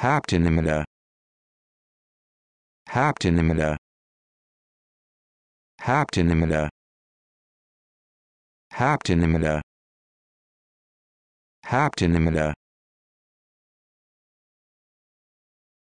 Haptonimida. Haptonimida. Haptonimida. Haptonimida. Haptonimida.